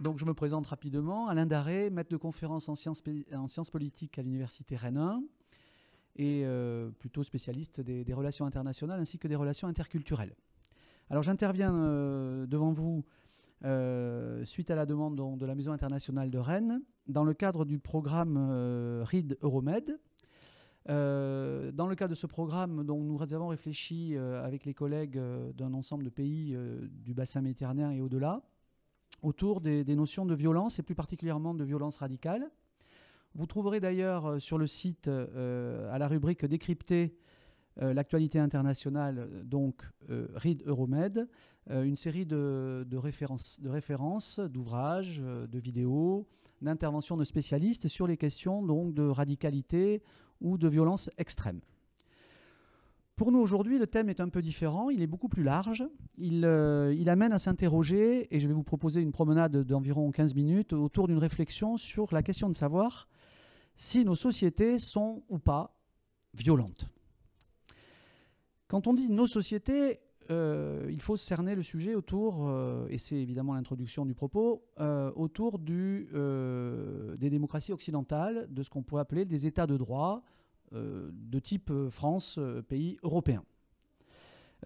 Donc je me présente rapidement. Alain Daré, maître de conférence en sciences, politiques à l'université Rennes 1 et euh, plutôt spécialiste des, relations internationales ainsi que des relations interculturelles. Alors j'interviens euh, devant vous euh, suite à la demande de la Maison internationale de Rennes dans le cadre du programme RIDE Euromed. dans le cadre de ce programme, dont nous avons réfléchi avec les collègues d'un ensemble de pays du bassin méditerranéen et au-delà autour des, notions de violence et plus particulièrement de violence radicale. Vous trouverez d'ailleurs euh, sur le site, euh, à la rubrique Décrypter euh, l'actualité internationale, donc euh, Euromed, une série de, de références, d'ouvrages, de, vidéos, d'interventions de spécialistes sur les questions donc, de radicalité ou de violence extrême. Pour nous aujourd'hui, le thème est un peu différent, il est beaucoup plus large, il, euh, amène à s'interroger, et je vais vous proposer une promenade d'environ 15 minutes autour d'une réflexion sur la question de savoir si nos sociétés sont ou pas violentes. Quand on dit nos sociétés, euh, il faut cerner le sujet autour, euh, et c'est évidemment l'introduction du propos, autour des démocraties occidentales, de ce qu'on pourrait appeler des États de droit, euh, de type euh, France, euh, pays européen.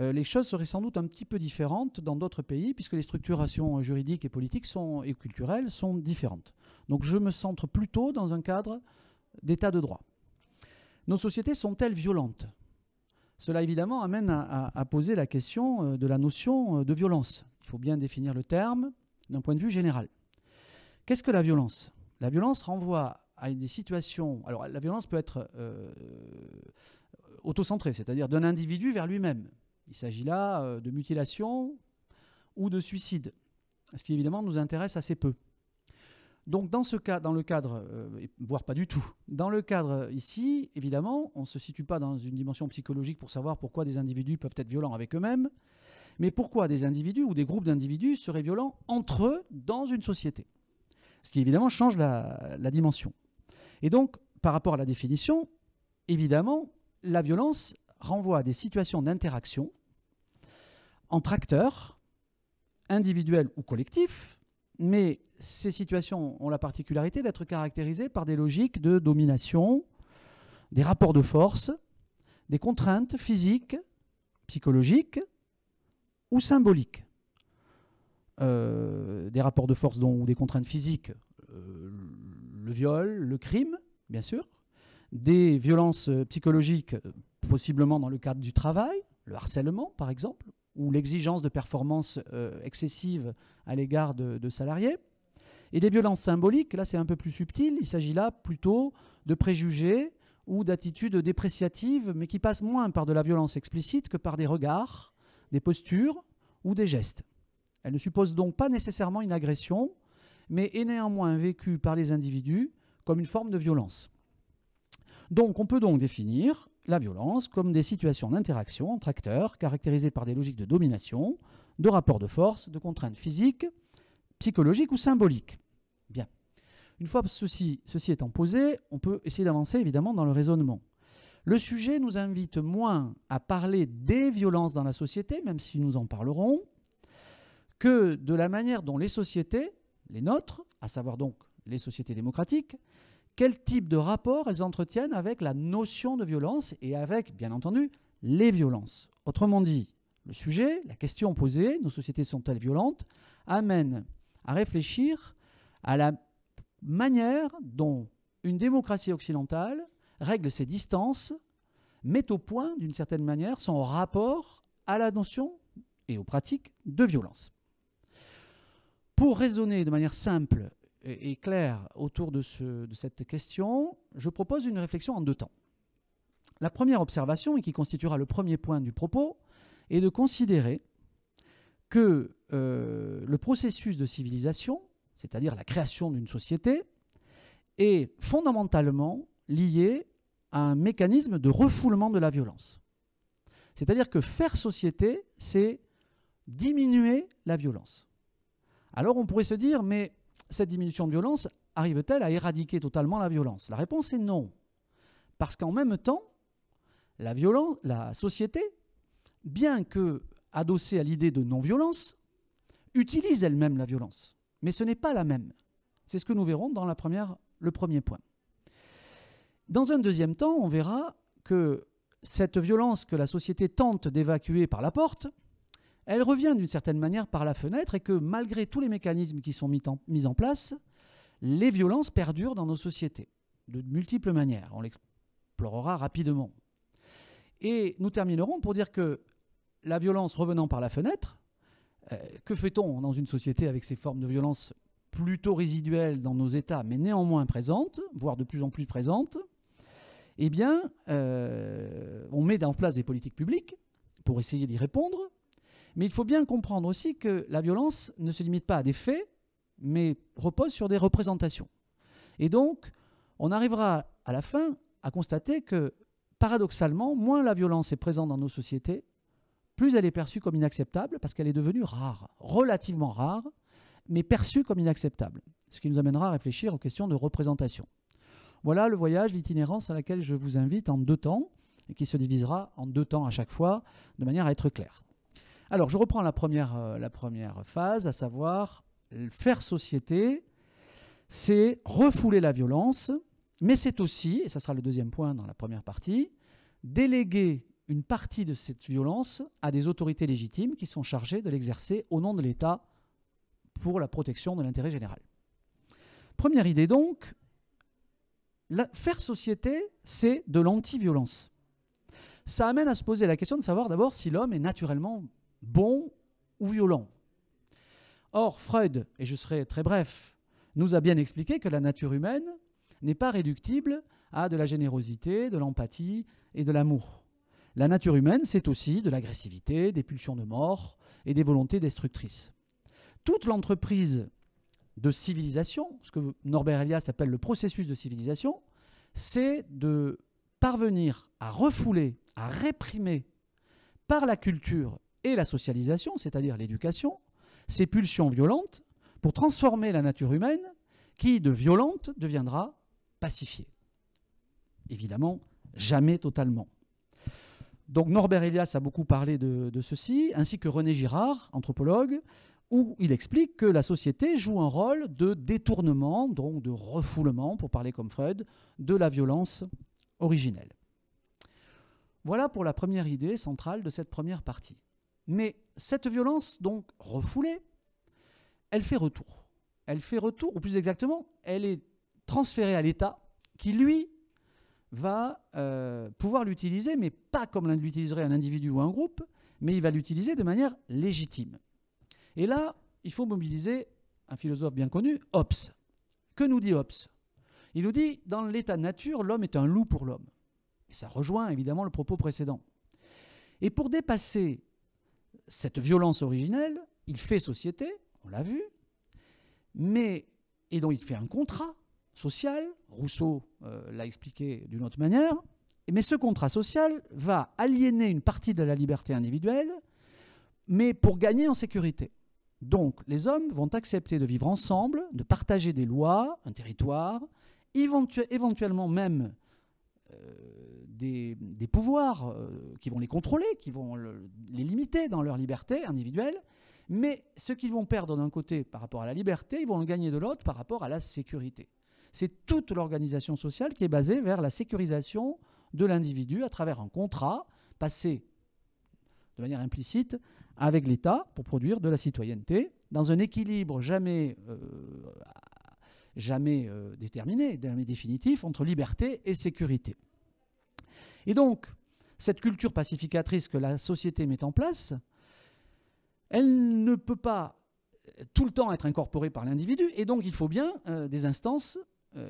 les choses seraient sans doute un petit peu différentes dans d'autres pays, puisque les structurations juridiques et politiques et culturelles sont différentes. Donc je me centre plutôt dans un cadre d'état de droit. Nos sociétés sont-elles violentes Cela évidemment amène à, à, poser la question de la notion de violence. Il faut bien définir le terme d'un point de vue général. Qu'est-ce que la violence La violence renvoie à des situations. Alors, la violence peut être euh, euh, autocentrée, c'est-à-dire d'un individu vers lui-même. Il s'agit là euh, de mutilation ou de suicide, ce qui évidemment nous intéresse assez peu. Donc dans ce cas, dans le cadre, euh, voire pas du tout, dans le cadre ici, évidemment, on ne se situe pas dans une dimension psychologique pour savoir pourquoi des individus peuvent être violents avec eux-mêmes, mais pourquoi des individus ou des groupes d'individus seraient violents entre eux dans une société. Ce qui évidemment change la dimension. Et donc, par rapport à la définition, évidemment, la violence renvoie à des situations d'interaction entre acteurs, individuels ou collectifs, mais ces situations ont la particularité d'être caractérisées par des logiques de domination, des rapports de force, des contraintes physiques, psychologiques ou symboliques. Euh, des rapports de force dont, ou des contraintes physiques, euh, le viol, le crime, bien sûr, des violences euh, psychologiques, euh, possiblement dans le cadre du travail, le harcèlement, par exemple, ou l'exigence de performances euh, excessives à l'égard de, salariés. Et des violences symboliques, là c'est un peu plus subtil, il s'agit là plutôt de préjugés ou d'attitudes dépréciatives, mais qui passent moins par de la violence explicite que par des regards, des postures ou des gestes. Elles ne supposent donc pas nécessairement une agression, mais est néanmoins vécue par les individus comme une forme de violence. Donc on peut donc définir la violence comme des situations d'interaction entre acteurs caractérisées par des logiques de domination, de rapports de force, de contraintes physiques, psychologiques ou symboliques. Bien. Une fois ceci, ceci étant posé, on peut essayer d'avancer évidemment dans le raisonnement. Le sujet nous invite moins à parler des violences dans la société, même si nous en parlerons, que de la manière dont les sociétés les nôtres, à savoir donc les sociétés démocratiques, quel type de rapport elles entretiennent avec la notion de violence et avec, bien entendu, les violences. Autrement dit, le sujet, la question posée, nos sociétés sont-elles violentes, amène à réfléchir à la manière dont une démocratie occidentale règle ses distances, met au point, d'une certaine manière, son rapport à la notion et aux pratiques de violence. Pour raisonner de manière simple et, claire autour de, cette question, je propose une réflexion en deux temps. La première observation, et qui constituera le premier point du propos, est de considérer que euh, le processus de civilisation, c'est-à-dire la création d'une société, est fondamentalement lié à un mécanisme de refoulement de la violence. C'est-à-dire que faire société, c'est diminuer la violence. Alors on pourrait se dire, mais cette diminution de violence arrive-t-elle à éradiquer totalement la violence La réponse est non. Parce qu'en même temps, la, violence, la société, bien que adossée à l'idée de non-violence, utilise elle-même la violence. Mais ce n'est pas la même. C'est ce que nous verrons dans le premier point. Dans un deuxième temps, on verra que cette violence que la société tente d'évacuer par la porte, elle revient d'une certaine manière par la fenêtre et que malgré tous les mécanismes qui sont mis en, place, les violences perdurent dans nos sociétés de multiples manières. On l'explorera rapidement. Et nous terminerons pour dire que la violence revenant par la fenêtre, euh, que fait-on dans une société avec ces formes de violence plutôt résiduelles dans nos États, mais néanmoins présentes, voire de plus en plus présentes Eh bien, euh, on met en place des politiques publiques pour essayer d'y répondre, mais il faut bien comprendre aussi que la violence ne se limite pas à des faits, mais repose sur des représentations. Et donc, on arrivera à la fin à constater que, paradoxalement, moins la violence est présente dans nos sociétés, plus elle est perçue comme inacceptable, parce qu'elle est devenue rare, relativement rare, mais perçue comme inacceptable. Ce qui nous amènera à réfléchir aux questions de représentation. Voilà le voyage, l'itinérance à laquelle je vous invite en deux temps, et qui se divisera en deux temps à chaque fois, de manière à être claire. Alors, je reprends la première, euh, la première phase, à savoir euh, faire société, c'est refouler la violence, mais c'est aussi, et ça sera le deuxième point dans la première partie, déléguer une partie de cette violence à des autorités légitimes qui sont chargées de l'exercer au nom de l'État pour la protection de l'intérêt général. Première idée donc, faire société, c'est de l'anti-violence. Ça amène à se poser la question de savoir d'abord si l'homme est naturellement bon ou violent. Or, Freud, et je serai très bref, nous a bien expliqué que la nature humaine n'est pas réductible à de la générosité, de l'empathie et de l'amour. La nature humaine, c'est aussi de l'agressivité, des pulsions de mort et des volontés destructrices. Toute l'entreprise de civilisation, ce que Norbert Elias appelle le processus de civilisation, c'est de parvenir à refouler, à réprimer par la culture et la socialisation, c'est-à-dire l'éducation, ces pulsions violentes pour transformer la nature humaine qui, de violente, deviendra pacifiée. Évidemment, jamais totalement. Donc Norbert Elias a beaucoup parlé de, ceci, ainsi que René Girard, anthropologue, où il explique que la société joue un rôle de détournement, donc de refoulement, pour parler comme Freud, de la violence originelle. Voilà pour la première idée centrale de cette première partie. Mais cette violence, donc refoulée, elle fait retour. Elle fait retour, ou plus exactement, elle est transférée à l'État qui, lui, va euh, pouvoir l'utiliser, mais pas comme l'utiliserait un individu ou un groupe, mais il va l'utiliser de manière légitime. Et là, il faut mobiliser un philosophe bien connu, Hobbes. Que nous dit Hobbes Il nous dit, dans l'état de nature, l'homme est un loup pour l'homme. Et ça rejoint évidemment le propos précédent. Et pour dépasser cette violence originelle, il fait société, on l'a vu, mais, et donc il fait un contrat social, Rousseau euh, l'a expliqué d'une autre manière, mais ce contrat social va aliéner une partie de la liberté individuelle, mais pour gagner en sécurité. Donc les hommes vont accepter de vivre ensemble, de partager des lois, un territoire, éventuellement même des, pouvoirs euh, qui vont les contrôler, qui vont les limiter dans leur liberté individuelle. Mais ce qu'ils vont perdre d'un côté par rapport à la liberté, ils vont le gagner de l'autre par rapport à la sécurité. C'est toute l'organisation sociale qui est basée vers la sécurisation de l'individu à travers un contrat passé de manière implicite avec l'État pour produire de la citoyenneté dans un équilibre jamais euh, jamais euh, déterminé, jamais définitif, entre liberté et sécurité. Et donc, cette culture pacificatrice que la société met en place, elle ne peut pas euh, tout le temps être incorporée par l'individu, et donc il faut bien euh, des instances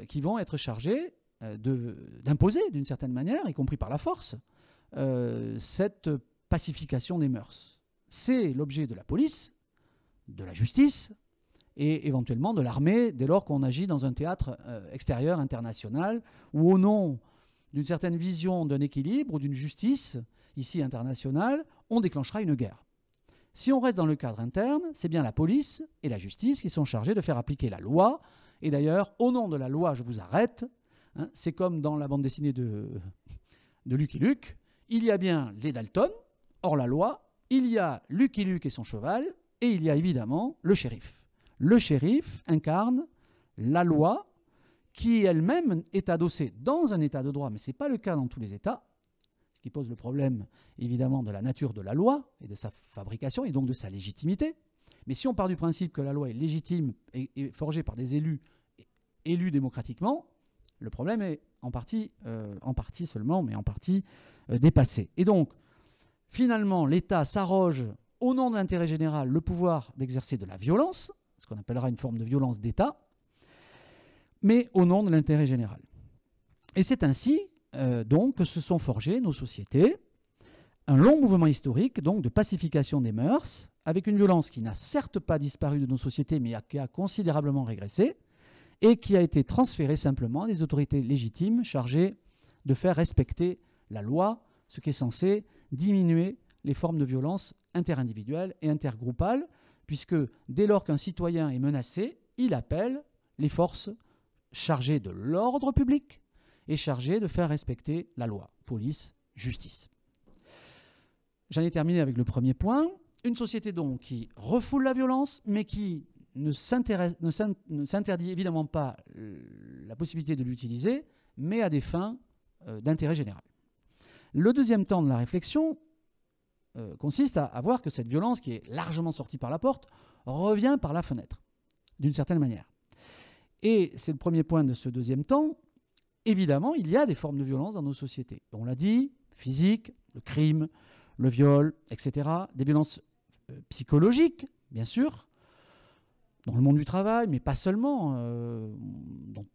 qui vont être chargées d'imposer, d'une certaine manière, y compris par la force, cette pacification des mœurs. C'est l'objet de la police, de la justice, et éventuellement de l'armée dès lors qu'on agit dans un théâtre euh, extérieur international ou au nom d'une certaine vision d'un équilibre ou d'une justice, ici internationale, on déclenchera une guerre. Si on reste dans le cadre interne, c'est bien la police et la justice qui sont chargées de faire appliquer la loi. Et d'ailleurs, au nom de la loi, je vous arrête. Hein, c'est comme dans la bande dessinée de, de Lucky Luke. Il y a bien les Dalton, hors la loi. Il y a Lucky Luke et son cheval. Et il y a évidemment le shérif. Le shérif incarne la loi qui elle-même est adossée dans un état de droit, mais ce n'est pas le cas dans tous les états, ce qui pose le problème évidemment de la nature de la loi et de sa fabrication et donc de sa légitimité. Mais si on part du principe que la loi est légitime et, forgée par des élus élus démocratiquement, le problème est en partie, euh, en partie seulement, mais en partie euh, dépassé. Et donc, finalement, l'État s'arroge, au nom de l'intérêt général, le pouvoir d'exercer de la violence, ce qu'on appellera une forme de violence d'État, mais au nom de l'intérêt général. Et c'est ainsi euh, donc que se sont forgées nos sociétés, un long mouvement historique donc de pacification des mœurs, avec une violence qui n'a certes pas disparu de nos sociétés, mais qui a considérablement régressé, et qui a été transférée simplement à des autorités légitimes chargées de faire respecter la loi, ce qui est censé diminuer les formes de violence interindividuelles et intergroupales, puisque dès lors qu'un citoyen est menacé, il appelle les forces chargées de l'ordre public et chargées de faire respecter la loi, police, justice. J'en ai terminé avec le premier point. Une société donc qui refoule la violence, mais qui ne s'interdit évidemment pas euh, la possibilité de l'utiliser, mais à des fins euh, d'intérêt général. Le deuxième temps de la réflexion euh, consiste à, voir que cette violence qui est largement sortie par la porte revient par la fenêtre, d'une certaine manière. Et c'est le premier point de ce deuxième temps. Évidemment, il y a des formes de violence dans nos sociétés. On l'a dit, physique, le crime, le viol, etc. Des violences euh, psychologiques, bien sûr, dans le monde du travail, mais pas seulement. Euh,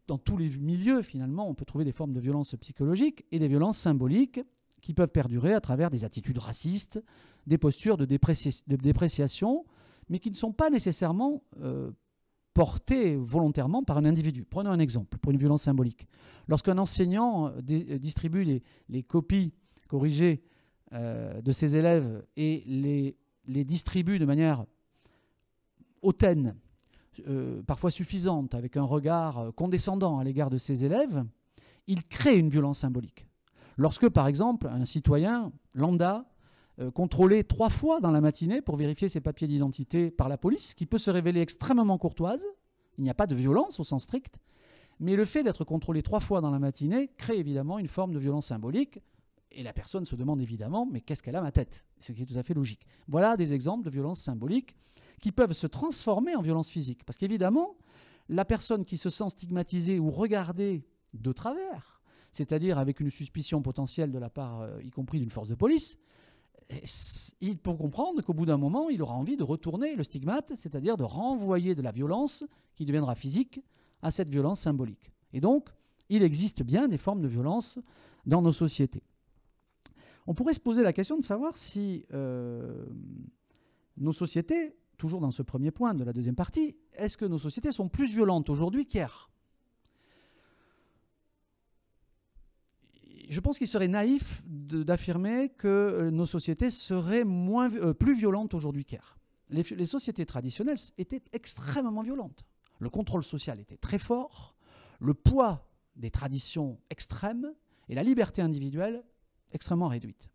dans, tous les milieux, finalement, on peut trouver des formes de violence psychologiques et des violences symboliques, qui peuvent perdurer à travers des attitudes racistes, des postures de, dépréciation, mais qui ne sont pas nécessairement euh, portées volontairement par un individu. Prenons un exemple pour une violence symbolique. Lorsqu'un enseignant euh, euh, distribue les, copies corrigées de ses élèves et les, distribue de manière hautaine, parfois suffisante, avec un regard condescendant à l'égard de ses élèves, il crée une violence symbolique. Lorsque, par exemple, un citoyen lambda euh, contrôlé trois fois dans la matinée pour vérifier ses papiers d'identité par la police, qui peut se révéler extrêmement courtoise, il n'y a pas de violence au sens strict, mais le fait d'être contrôlé trois fois dans la matinée crée évidemment une forme de violence symbolique, et la personne se demande évidemment, mais qu'est-ce qu'elle a à ma tête Ce qui est tout à fait logique. Voilà des exemples de violences symboliques qui peuvent se transformer en violences physiques, parce qu'évidemment, la personne qui se sent stigmatisée ou regardée de travers, c'est-à-dire avec une suspicion potentielle de la part, euh, y compris d'une force de police, il comprendre qu'au bout d'un moment, il aura envie de retourner le stigmate, c'est-à-dire de renvoyer de la violence qui deviendra physique à cette violence symbolique. Et donc, il existe bien des formes de violence dans nos sociétés. On pourrait se poser la question de savoir si euh, nos sociétés, toujours dans ce premier point de la deuxième partie, est-ce que nos sociétés sont plus violentes aujourd'hui qu'hier je pense qu'il serait naïf d'affirmer que euh, nos sociétés seraient euh, plus violentes aujourd'hui qu'hier. Les, sociétés traditionnelles étaient extrêmement violentes. Le contrôle social était très fort, le poids des traditions extrêmes et la liberté individuelle extrêmement réduite.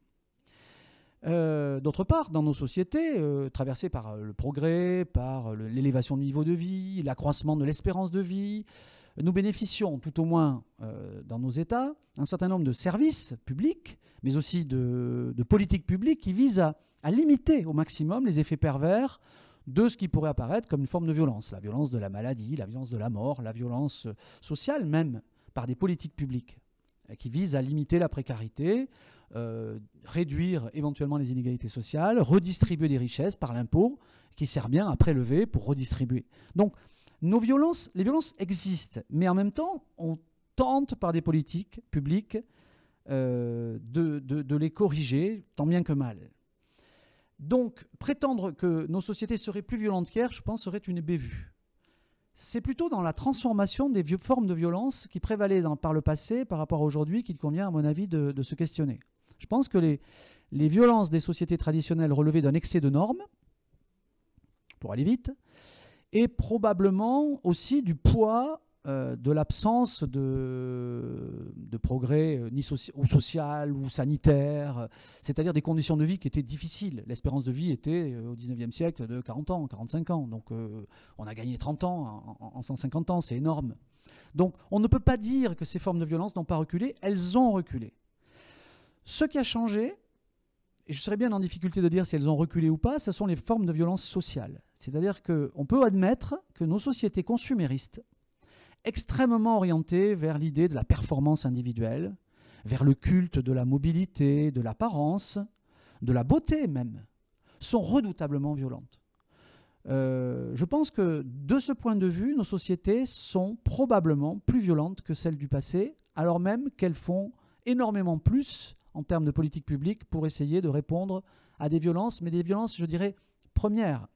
Euh, d'autre part, dans nos sociétés, traversées par le progrès, par l'élévation du niveau de vie, l'accroissement de l'espérance de vie, nous bénéficions, tout au moins euh, dans nos États, un certain nombre de services publics, mais aussi de, politiques publiques qui visent à, limiter au maximum les effets pervers de ce qui pourrait apparaître comme une forme de violence, la violence de la maladie, la violence de la mort, la violence euh, sociale même, par des politiques publiques euh, qui visent à limiter la précarité, réduire éventuellement les inégalités sociales, redistribuer des richesses par l'impôt qui sert bien à prélever pour redistribuer. Donc, nos violences, les violences existent, mais en même temps, on tente par des politiques publiques euh, de, les corriger, tant bien que mal. Donc, prétendre que nos sociétés seraient plus violentes qu'hier, je pense, serait une bévue. C'est plutôt dans la transformation des vieux, formes de violence qui prévalaient par le passé par rapport à aujourd'hui qu'il convient, à mon avis, de, se questionner. Je pense que les, les violences des sociétés traditionnelles relevaient d'un excès de normes, pour aller vite, et probablement aussi du poids euh, de l'absence de, progrès euh, ni ou social ou sanitaire, euh, c'est-à-dire des conditions de vie qui étaient difficiles. L'espérance de vie était au XIXe siècle de 40 ans, 45 ans. Donc on a gagné 30 ans en, en 150 ans, c'est énorme. Donc on ne peut pas dire que ces formes de violence n'ont pas reculé, elles ont reculé. Ce qui a changé, et je serais bien en difficulté de dire si elles ont reculé ou pas, ce sont les formes de violence sociale. C'est-à-dire qu'on peut admettre que nos sociétés consuméristes, extrêmement orientées vers l'idée de la performance individuelle, vers le culte de la mobilité, de l'apparence, de la beauté même, sont redoutablement violentes. Euh, je pense que de ce point de vue, nos sociétés sont probablement plus violentes que celles du passé, alors même qu'elles font énormément plus en termes de politique publique pour essayer de répondre à des violences, mais des violences, je dirais, premières,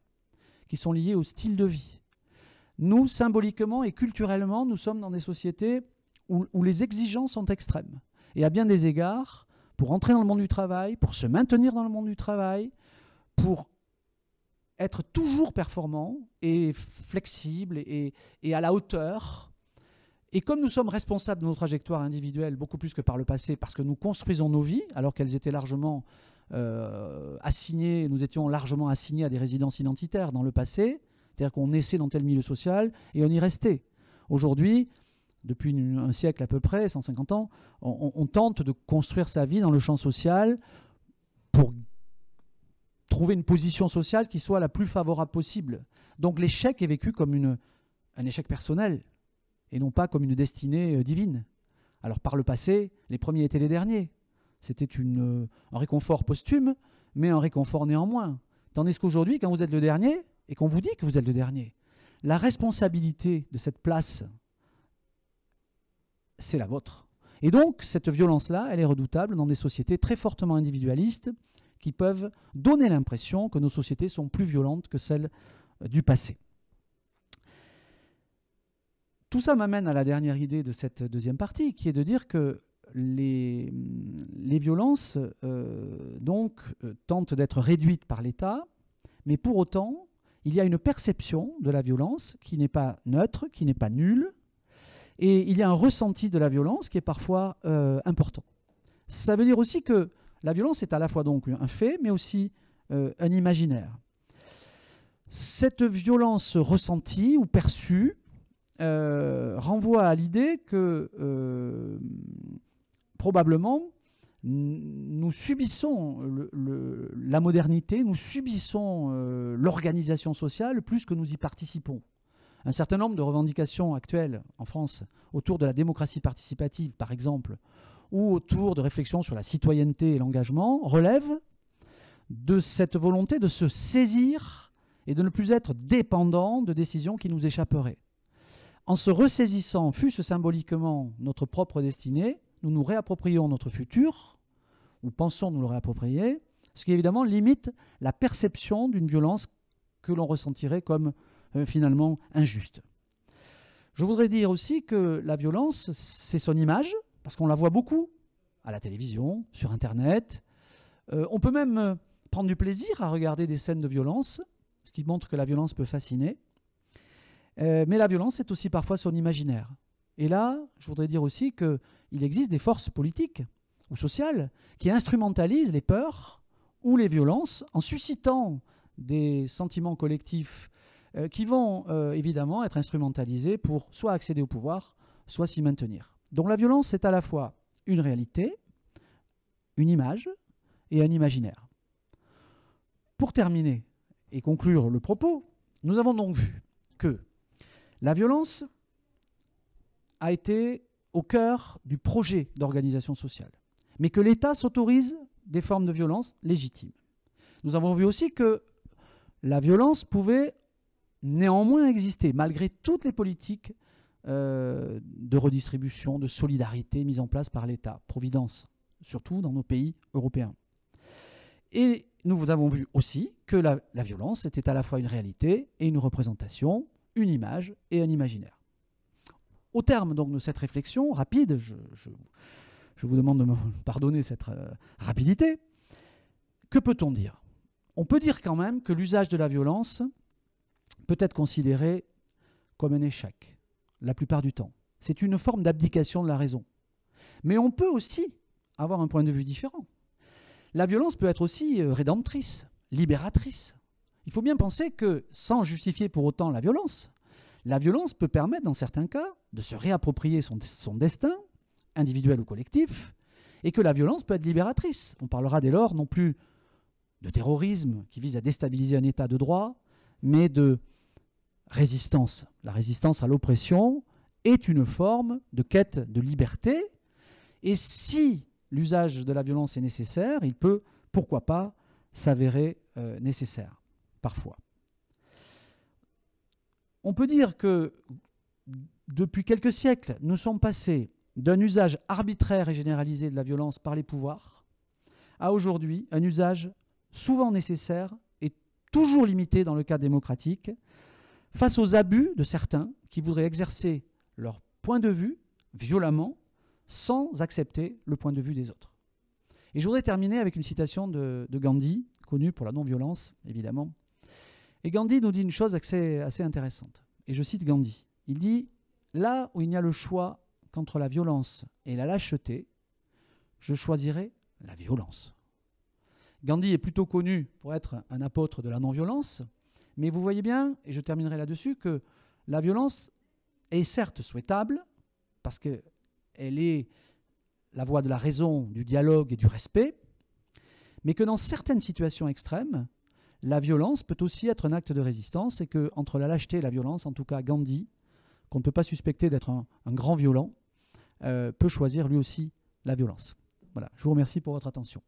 qui sont liées au style de vie. Nous, symboliquement et culturellement, nous sommes dans des sociétés où, les exigences sont extrêmes. Et à bien des égards, pour entrer dans le monde du travail, pour se maintenir dans le monde du travail, pour être toujours performant et flexible et, à la hauteur. Et comme nous sommes responsables de nos trajectoires individuelles beaucoup plus que par le passé, parce que nous construisons nos vies, alors qu'elles étaient largement euh, assignés, nous étions largement assignés à des résidences identitaires dans le passé, c'est-à-dire qu'on naissait dans tel milieu social et on y restait. Aujourd'hui, depuis un siècle à peu près, 150 ans, on, tente de construire sa vie dans le champ social pour trouver une position sociale qui soit la plus favorable possible. Donc l'échec est vécu comme une, un échec personnel et non pas comme une destinée euh, divine. Alors par le passé, les premiers étaient les derniers. C'était euh, un réconfort posthume, mais un réconfort néanmoins. Tandis qu'aujourd'hui, quand vous êtes le dernier, et qu'on vous dit que vous êtes le dernier, la responsabilité de cette place, c'est la vôtre. Et donc, cette violence-là, elle est redoutable dans des sociétés très fortement individualistes qui peuvent donner l'impression que nos sociétés sont plus violentes que celles euh, du passé. Tout ça m'amène à la dernière idée de cette deuxième partie, qui est de dire que les, violences euh, donc euh, tentent d'être réduites par l'État, mais pour autant, il y a une perception de la violence qui n'est pas neutre, qui n'est pas nulle, et il y a un ressenti de la violence qui est parfois euh, important. Ça veut dire aussi que la violence est à la fois donc un fait, mais aussi un imaginaire. Cette violence ressentie ou perçue renvoie à l'idée que probablement, nous subissons la modernité, nous subissons euh, l'organisation sociale plus que nous y participons. Un certain nombre de revendications actuelles en France autour de la démocratie participative, par exemple, ou autour de réflexions sur la citoyenneté et l'engagement, relèvent de cette volonté de se saisir et de ne plus être dépendant de décisions qui nous échapperaient. En se ressaisissant, fût-ce symboliquement, notre propre destinée, nous nous réapproprions notre futur, ou pensons nous le réapproprier, ce qui évidemment limite la perception d'une violence que l'on ressentirait comme euh, finalement injuste. Je voudrais dire aussi que la violence, c'est son image, parce qu'on la voit beaucoup à la télévision, sur Internet. Euh, on peut même euh, prendre du plaisir à regarder des scènes de violence, ce qui montre que la violence peut fasciner. mais la violence est aussi parfois son imaginaire. Et là, je voudrais dire aussi qu'il existe des forces politiques ou sociales qui instrumentalisent les peurs ou les violences en suscitant des sentiments collectifs euh, qui vont euh, évidemment être instrumentalisés pour soit accéder au pouvoir, soit s'y maintenir. Donc la violence, c'est à la fois une réalité, une image et un imaginaire. Pour terminer et conclure le propos, nous avons donc vu que la violence a été au cœur du projet d'organisation sociale, mais que l'État s'autorise des formes de violence légitimes. Nous avons vu aussi que la violence pouvait néanmoins exister, malgré toutes les politiques euh, de redistribution, de solidarité mises en place par l'État, Providence, surtout dans nos pays européens. Et nous avons vu aussi que la violence était à la fois une réalité et une représentation, une image et un imaginaire. Au terme donc de cette réflexion rapide, je, vous demande de me pardonner cette euh, rapidité, que peut-on dire On peut dire quand même que l'usage de la violence peut être considéré comme un échec, la plupart du temps. C'est une forme d'abdication de la raison. Mais on peut aussi avoir un point de vue différent. La violence peut être aussi euh, rédemptrice, libératrice. Il faut bien penser que, sans justifier pour autant la violence, la violence peut permettre, dans certains cas, de se réapproprier son, destin, individuel ou collectif, et que la violence peut être libératrice. On parlera dès lors non plus de terrorisme qui vise à déstabiliser un état de droit, mais de résistance. La résistance à l'oppression est une forme de quête de liberté, et si l'usage de la violence est nécessaire, il peut, pourquoi pas, s'avérer euh, nécessaire, parfois. On peut dire que depuis quelques siècles, nous sommes passés d'un usage arbitraire et généralisé de la violence par les pouvoirs à aujourd'hui un usage souvent nécessaire et toujours limité dans le cas démocratique face aux abus de certains qui voudraient exercer leur point de vue violemment sans accepter le point de vue des autres. Et je voudrais terminer avec une citation de, Gandhi, connu pour la non-violence, évidemment. Et Gandhi nous dit une chose assez intéressante. Et je cite Gandhi. Il dit Là où il n'y a le choix qu'entre la violence et la lâcheté, je choisirai la violence. Gandhi est plutôt connu pour être un apôtre de la non-violence, mais vous voyez bien, et je terminerai là-dessus, que la violence est certes souhaitable, parce qu'elle est la voie de la raison, du dialogue et du respect, mais que dans certaines situations extrêmes, la violence peut aussi être un acte de résistance, et que entre la lâcheté et la violence, en tout cas Gandhi qu'on ne peut pas suspecter d'être un, grand violent, euh, peut choisir lui aussi la violence. Voilà, je vous remercie pour votre attention.